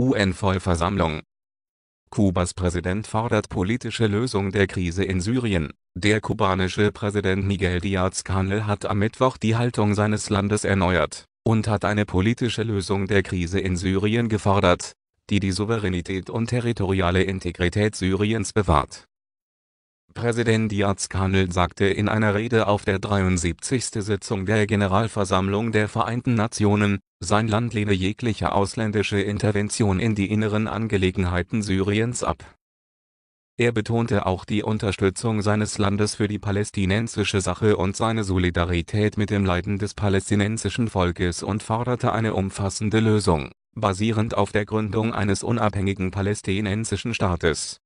UN-Vollversammlung. Kubas Präsident fordert politische Lösung der Krise in Syrien. Der kubanische Präsident Miguel Díaz-Canel hat am Mittwoch die Haltung seines Landes erneuert und hat eine politische Lösung der Krise in Syrien gefordert, die die Souveränität und territoriale Integrität Syriens bewahrt. Präsident Díaz-Canel sagte in einer Rede auf der 73. Sitzung der Generalversammlung der Vereinten Nationen sein Land lehne jegliche ausländische Intervention in die inneren Angelegenheiten Syriens ab. Er betonte auch die Unterstützung seines Landes für die palästinensische Sache und seine Solidarität mit dem Leiden des palästinensischen Volkes und forderte eine umfassende Lösung, basierend auf der Gründung eines unabhängigen palästinensischen Staates